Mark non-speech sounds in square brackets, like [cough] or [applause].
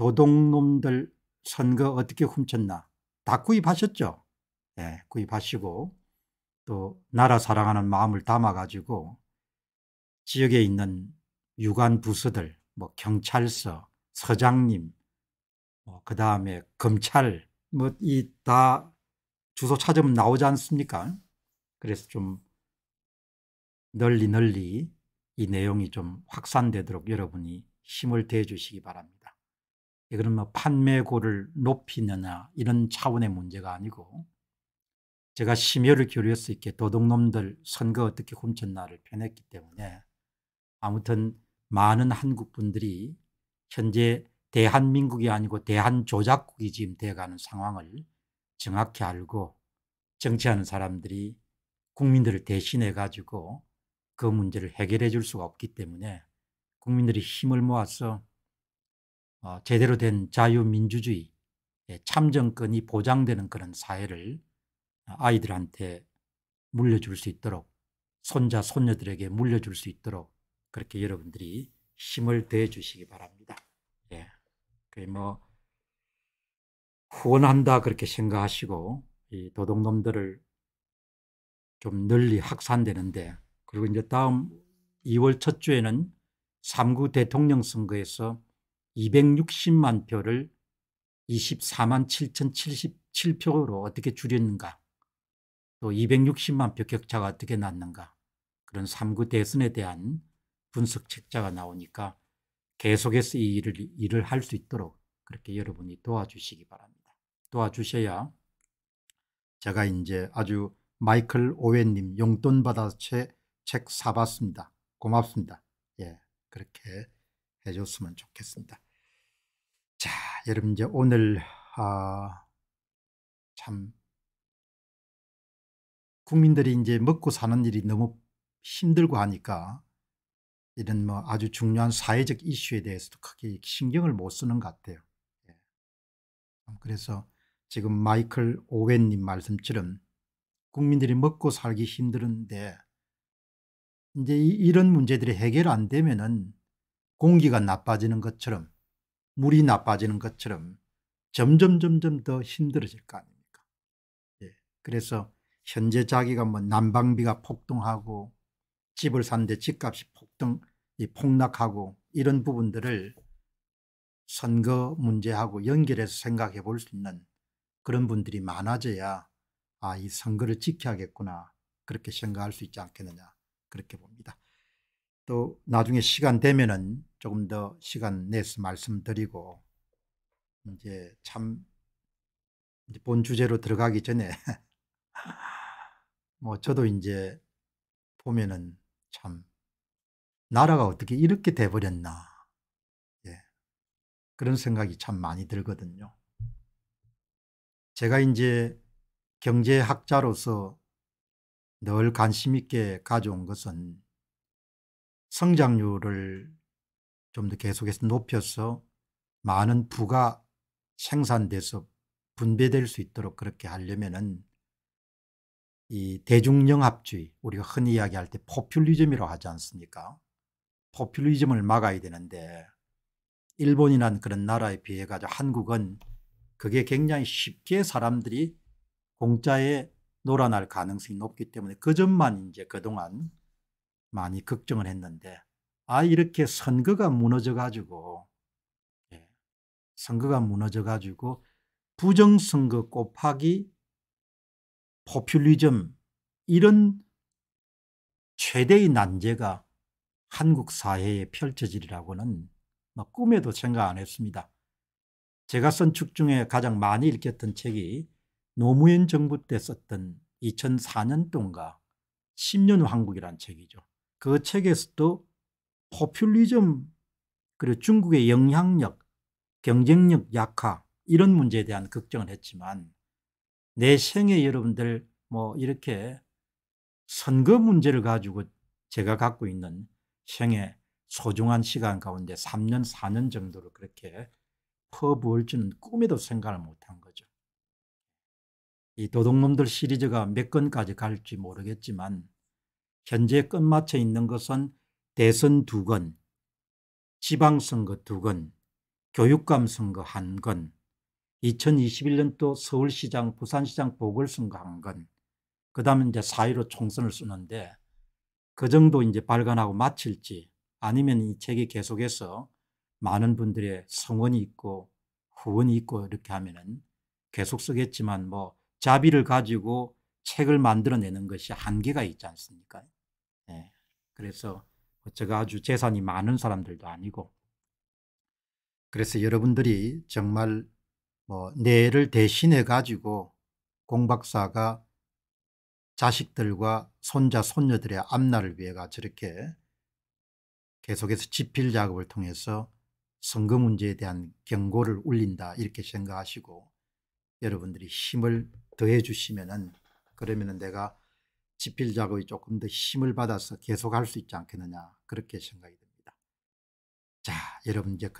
도둑놈들 선거 어떻게 훔쳤나 다 구입하셨죠? 예, 구입하시고 또 나라 사랑하는 마음을 담아가지고 지역에 있는 유관 부서들, 뭐 경찰서, 서장님, 뭐그 다음에 검찰, 뭐 이 다 주소 찾으면 나오지 않습니까? 그래서 좀 널리 널리 이 내용이 좀 확산되도록 여러분이 힘을 대 주시기 바랍니다. 그거는뭐 판매고를 높이느냐 이런 차원의 문제가 아니고 제가 심혈을 기울여서 이게 도둑놈들 선거 어떻게 훔쳤나를 변했기 때문에 아무튼 많은 한국 분들이 현재 대한민국이 아니고 대한조작국이 지금 돼가는 상황을 정확히 알고 정치하는 사람들이 국민들을 대신해 가지고 그 문제를 해결해 줄 수가 없기 때문에 국민들이 힘을 모아서 어, 제대로 된 자유민주주의, 참정권이 보장되는 그런 사회를 아이들한테 물려줄 수 있도록 손자, 손녀들에게 물려줄 수 있도록 그렇게 여러분들이 힘을 더해 주시기 바랍니다. 예. 그뭐 후원한다 그렇게 생각하시고 이 도둑놈들을 좀 널리 확산되는데 그리고 이제 다음 2월 첫 주에는 3구 대통령 선거에서 260만 표를 24만 7,077표로 어떻게 줄였는가 또 260만 표 격차가 어떻게 났는가 그런 3구 대선에 대한 분석 책자가 나오니까 계속해서 이 일을, 일을 할 수 있도록 그렇게 여러분이 도와주시기 바랍니다. 도와주셔야 제가 이제 아주 마이클 오웬님 용돈 받아서 책, 책 사봤습니다. 고맙습니다. 예, 그렇게 해줬으면 좋겠습니다. 자, 여러분 이제 오늘 아, 참 국민들이 이제 먹고 사는 일이 너무 힘들고 하니까 이런 뭐 아주 중요한 사회적 이슈에 대해서도 크게 신경을 못 쓰는 것 같아요. 예. 음, 그래서 지금 마이클 오웬님 말씀처럼 국민들이 먹고 살기 힘들은데 이제 이런 문제들이 해결 안 되면은 공기가 나빠지는 것처럼 물이 나빠지는 것처럼 점점 점점 더 힘들어질 거 아닙니까? 예. 그래서 현재 자기가 뭐 난방비가 폭등하고 집을 산 데 집값이 폭등, 이 폭락하고 이런 부분들을 선거 문제하고 연결해서 생각해 볼 수 있는 그런 분들이 많아져야 아, 이 선거를 지켜야겠구나. 그렇게 생각할 수 있지 않겠느냐. 그렇게 봅니다. 또 나중에 시간 되면은 조금 더 시간 내서 말씀드리고 이제 참 본 주제로 들어가기 전에 [laughs] 뭐 저도 이제 보면은 참 나라가 어떻게 이렇게 돼버렸나 예. 그런 생각이 참 많이 들거든요. 제가 이제 경제학자로서 늘 관심 있게 가져온 것은 성장률을 좀더 계속해서 높여서 많은 부가 생산돼서 분배될 수 있도록 그렇게 하려면은 이 대중영합주의 우리가 흔히 이야기할 때 포퓰리즘이라고 하지 않습니까? 포퓰리즘을 막아야 되는데 일본이란 그런 나라에 비해 가지고 한국은 그게 굉장히 쉽게 사람들이 공짜에 놀아날 가능성이 높기 때문에 그 점만 이제 그동안 많이 걱정을 했는데 아, 이렇게 선거가 무너져가지고, 예, 선거가 무너져가지고, 부정선거 곱하기 포퓰리즘, 이런 최대의 난제가 한국 사회에 펼쳐지리라고는 뭐 꿈에도 생각 안 했습니다. 제가 쓴축 중에 가장 많이 읽혔던 책이 노무현 정부 때 썼던 2 0 0 4년동인가 10년 황국이란 책이죠. 그 책에서도 포퓰리즘 그리고 중국의 영향력, 경쟁력 약화 이런 문제에 대한 걱정을 했지만 내 생에 여러분들 뭐 이렇게 선거 문제를 가지고 제가 갖고 있는 생의 소중한 시간 가운데 3년, 4년 정도를 그렇게 퍼부을 줄은 꿈에도 생각을 못 한 거죠. 이 도둑놈들 시리즈가 몇 건까지 갈지 모르겠지만 현재 끝마쳐 있는 것은 대선 두 건, 지방선거 두 건, 교육감 선거 한 건, 2021년도 서울시장, 부산시장 보궐선거 한 건, 그 다음에 이제 사의로 총선을 쓰는데 그 정도 이제 발간하고 마칠지 아니면 이 책이 계속해서 많은 분들의 성원이 있고 후원이 있고 이렇게 하면은 계속 쓰겠지만 뭐 자비를 가지고 책을 만들어내는 것이 한계가 있지 않습니까? 네. 그래서 제가 아주 재산이 많은 사람들도 아니고 그래서 여러분들이 정말 뭐 뇌를 대신해 가지고 공박사가 자식들과 손자 손녀들의 앞날을 위해가 저렇게 계속해서 집필 작업을 통해서 선거 문제에 대한 경고를 울린다 이렇게 생각하시고 여러분들이 힘을 더해 주시면은 그러면은 내가 지필 작업이 조금 더 힘을 받아서 계속할 수 있지 않겠느냐 그렇게 생각이 듭니다. 자 여러분 이제 그래